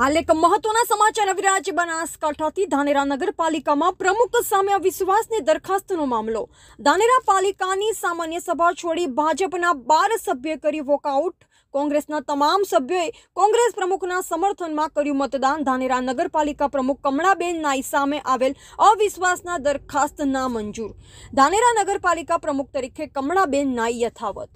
હાલ એક મહત્વના સમાચાર આવી રહ્યા છે બનાસકાંઠાથી ધાનેરા નગરપાલિકામાં પ્રમુખ સામે અવિશ્વાસની દરખાસ્તનો મામલો ધાનેરા પાલિકાની સામાન્ય સભા છોડી ભાજપના બાર સભ્ય કર્યું વોકઆઉટ કોંગ્રેસના તમામ સભ્યોએ કોંગ્રેસ પ્રમુખના સમર્થનમાં કર્યું મતદાન ધાનેરા નગરપાલિકા પ્રમુખ કમળાબેન નાઈ સામે આવેલ અવિશ્વાસના દરખાસ્ત નામંજૂર ધાનેરા નગરપાલિકા પ્રમુખ તરીકે કમળાબેન નાઈ યથાવત